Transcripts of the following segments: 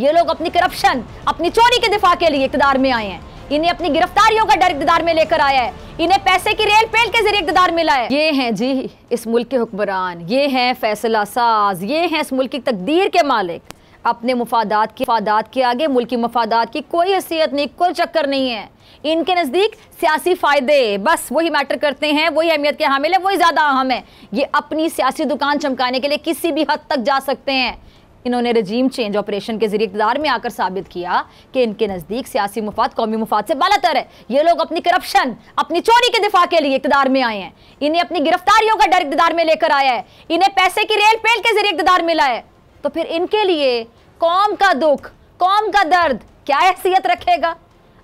ये लोग अपनी करप्शन अपनी चोरी के दिफा के लिए इकदार में आए हैं इन्हें अपनी गिरफ्तारियों का डर इकदार में लेकर आया है इन्हें पैसे की रेल पेल के जरिए इकदार मिला है ये हैं जी इस मुल्क के हुक्मरान ये हैं फैसला साज ये हैं इस मुल्क की तकदीर के मालिक अपने मुफादात की मफादात के आगे मुल्की मफादात की कोई हैसियत नहीं कोई चक्कर नहीं है इनके नज़दीक सियासी फ़ायदे बस वही मैटर करते हैं वही अहमियत के हामिल है वही ज़्यादा अहम है ये अपनी सियासी दुकान चमकाने के लिए किसी भी हद तक जा सकते हैं इन्होंने रजीम चेंज ऑपरेशन के जरिए इकदार में आकर साबित किया कि इनके नज़दीक सियासी मुफाद कौमी मुफाद से बालातर है ये लोग अपनी करप्शन अपनी चोरी के दिफा के लिए इकदार में आए हैं इन्हें अपनी गिरफ्तारियों का डर इकदार में लेकर आया है इन्हें पैसे की रेल पेल के जरिए इकदार मिला है तो फिर इनके लिए कौम का दुख कौम का दर्द क्या हैसियत रखेगा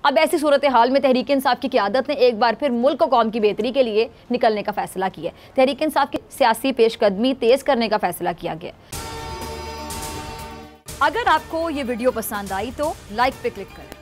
अब ऐसी सूरत हाल में तहरीक इंसाफ की क्यादत ने एक बार फिर मुल्क और कौम की बेहतरी के लिए निकलने का फैसला किया है तहरीक इंसाफ की सियासी पेशकदमी तेज़ करने का फैसला किया गया अगर आपको ये वीडियो पसंद आई तो लाइक पे क्लिक करें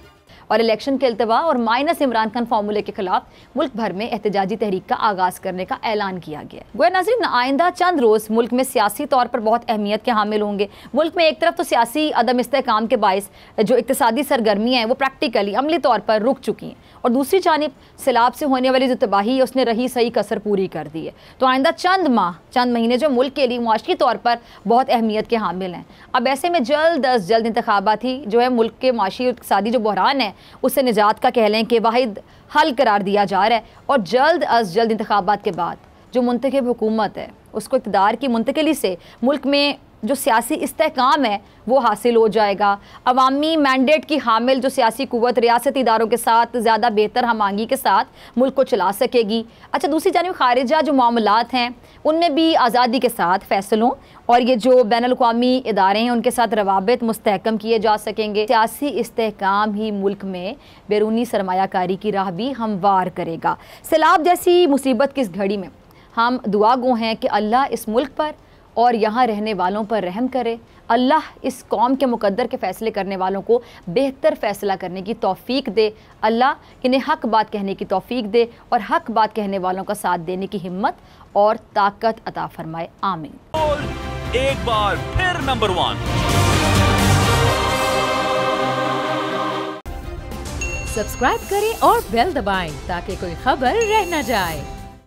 और इलेक्शन के अलतवा और माइनस इमरान खान फार्मूले के खिलाफ मुल्क भर में एहतजाजी तहरीक का आगाज करने का ऐलान किया गया गोया नाजरीन आइंदा चंद रोज़ मुल्क में सियासी तौर पर बहुत अहमियत के हामिल होंगे मुल्क में एक तरफ तो सियासी अदम इसकाम के बायस जो इकतदी सरगर्मियाँ हैं वो प्रैक्टिकली अमली तौर पर रुक चुकी हैं और दूसरी जानब सैलाब से होने वाली जो तबाही है उसने रही सही कसर पूरी कर दी है तो आइंदा चंद माह चंद महीने जो मुल्क के लिए मुआशी तौर पर बहुत अहमियत के हामिल हैं अब ऐसे में जल्द अज जल्द इंतबात ही जो है मुल्क के माशी इकसादी जो बहरान है उसे निजात का कह लें कि वाहिद हल करार दिया जा रहा है और जल्द अज जल्द इंतबात के बाद जो मंतखब हुकूमत है उसको इकदार की मुंतकली से मुल्क में जो सियासी इसकाम है वो हासिल हो जाएगा अवामी मैंडेट की हामिल जो सियासी कुत रियासती इदारों के साथ ज़्यादा बेहतर हम आहंगी के साथ मुल्क को चला सकेगी अच्छा दूसरी जानब खारजा जो मामलत हैं उनमें भी आज़ादी के साथ फैसलों और ये जो बैन अवी इदारे हैं उनके साथ रवाबित मुस्तकम किए जा सकेंगे सियासी इसकाम ही मुल्क में बैरूनी सरमाकारी की राह भी हमवार करेगा सैलाब जैसी मुसीबत की इस घड़ी में हम दुआ गो हैं कि अल्लाह इस मुल्क पर और यहाँ रहने वालों पर रहम करे अल्लाह इस कौम के मुकद्दर के फ़ैसले करने वालों को बेहतर फ़ैसला करने की तोफ़ी दे अल्लाह इन्हें हक बात कहने की तौफीक दे और हक बात कहने वालों का साथ देने की हिम्मत और ताकत अता फरमाए आमीन एक बार फिर नंबर वन सब्सक्राइब करें और बेल दबाएं ताकि कोई खबर रह न जाए